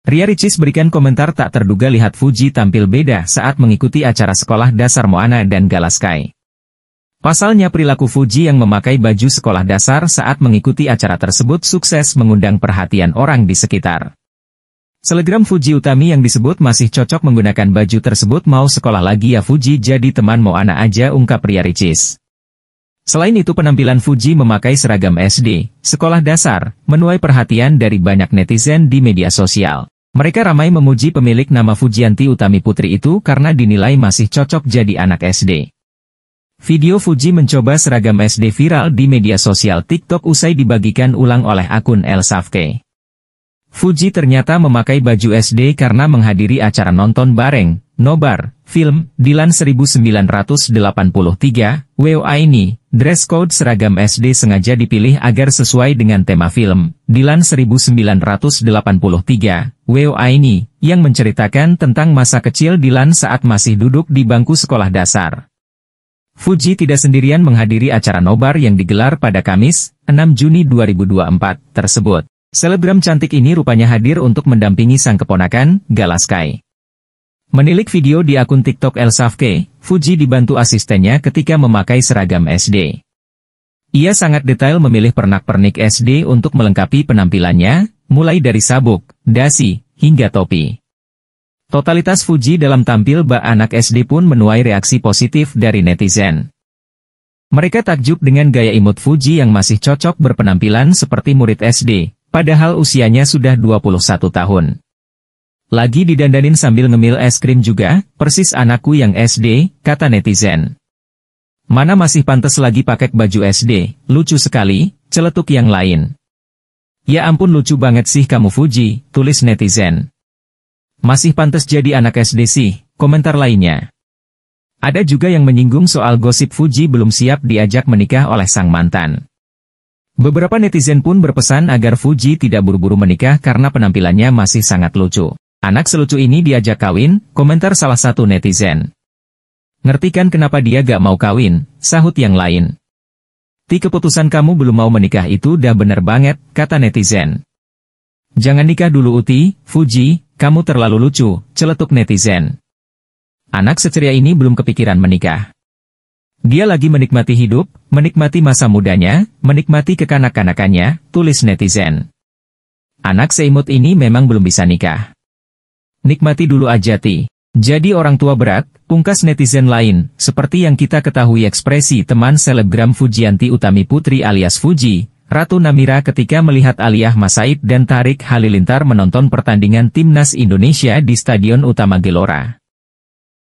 Ria Ricis berikan komentar tak terduga lihat Fuji tampil beda saat mengikuti acara sekolah dasar Moana dan Galaskai. Pasalnya perilaku Fuji yang memakai baju sekolah dasar saat mengikuti acara tersebut sukses mengundang perhatian orang di sekitar. Selegram Fuji Utami yang disebut masih cocok menggunakan baju tersebut mau sekolah lagi ya Fuji jadi teman Moana aja ungkap Ria Ricis. Selain itu penampilan Fuji memakai seragam SD, sekolah dasar, menuai perhatian dari banyak netizen di media sosial. Mereka ramai memuji pemilik nama Fujianti Utami Putri itu karena dinilai masih cocok jadi anak SD. Video Fuji mencoba seragam SD viral di media sosial TikTok usai dibagikan ulang oleh akun El Safke. Fuji ternyata memakai baju SD karena menghadiri acara nonton bareng, nobar, film, Dilan 1983, WOA ini, Dress code seragam SD sengaja dipilih agar sesuai dengan tema film, Dilan 1983, Weo Aini, yang menceritakan tentang masa kecil Dilan saat masih duduk di bangku sekolah dasar. Fuji tidak sendirian menghadiri acara nobar yang digelar pada Kamis, 6 Juni 2024, tersebut. Selebgram cantik ini rupanya hadir untuk mendampingi sang keponakan, Galaskai. Menilik video di akun TikTok El Safke, Fuji dibantu asistennya ketika memakai seragam SD. Ia sangat detail memilih pernak-pernik SD untuk melengkapi penampilannya, mulai dari sabuk, dasi, hingga topi. Totalitas Fuji dalam tampil bak anak SD pun menuai reaksi positif dari netizen. Mereka takjub dengan gaya imut Fuji yang masih cocok berpenampilan seperti murid SD, padahal usianya sudah 21 tahun. Lagi didandanin sambil ngemil es krim juga, persis anakku yang SD, kata netizen. Mana masih pantas lagi pakai baju SD, lucu sekali, celetuk yang lain. Ya ampun lucu banget sih kamu Fuji, tulis netizen. Masih pantas jadi anak SD sih, komentar lainnya. Ada juga yang menyinggung soal gosip Fuji belum siap diajak menikah oleh sang mantan. Beberapa netizen pun berpesan agar Fuji tidak buru-buru menikah karena penampilannya masih sangat lucu. Anak selucu ini diajak kawin, komentar salah satu netizen. Ngertikan kenapa dia gak mau kawin, sahut yang lain. Ti keputusan kamu belum mau menikah itu dah bener banget, kata netizen. Jangan nikah dulu Uti, Fuji, kamu terlalu lucu, celetuk netizen. Anak seceria ini belum kepikiran menikah. Dia lagi menikmati hidup, menikmati masa mudanya, menikmati kekanak-kanakannya, tulis netizen. Anak seimut ini memang belum bisa nikah. Nikmati dulu aja ti. Jadi orang tua berat, pungkas netizen lain, seperti yang kita ketahui ekspresi teman selebgram Fujianti Utami Putri alias Fuji, Ratu Namira ketika melihat Aliyah Masaid dan Tarik Halilintar menonton pertandingan Timnas Indonesia di Stadion Utama Gelora.